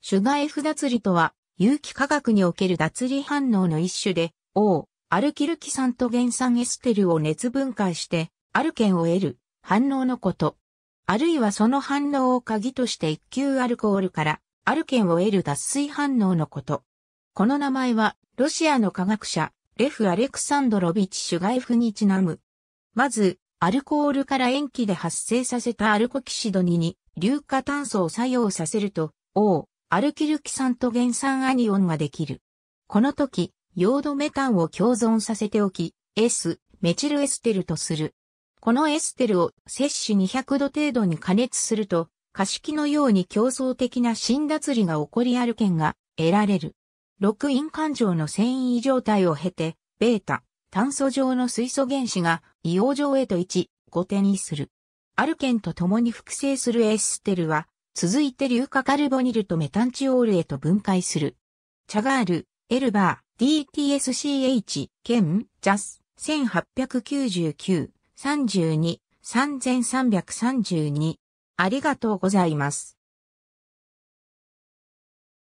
シュガエフ脱離とは、有機化学における脱離反応の一種で、O、アルキルキ酸と原酸エステルを熱分解して、アルケンを得る反応のこと。あるいはその反応を鍵として一級アルコールから、アルケンを得る脱水反応のこと。この名前は、ロシアの科学者、レフ・アレクサンドロビチ・シュガエフにちなむ。まず、アルコールから塩基で発生させたアルコキシドニに、硫化炭素を作用させると、O、アルキルキ酸と原酸アニオンができる。この時、ヨードメタンを共存させておき、S、メチルエステルとする。このエステルを摂取200度程度に加熱すると、可視器のように競争的な辛脱離が起こりある件が得られる。6因環状の繊維状態を経て、ベータ、炭素状の水素原子が硫黄状へと1、5点にする。アルケンと共に複製するエステルは、続いて硫化カルボニルとメタンチオールへと分解する。チャガール、エルバー、DTSCH、兼、ジャス、1899、32、3332。ありがとうございます。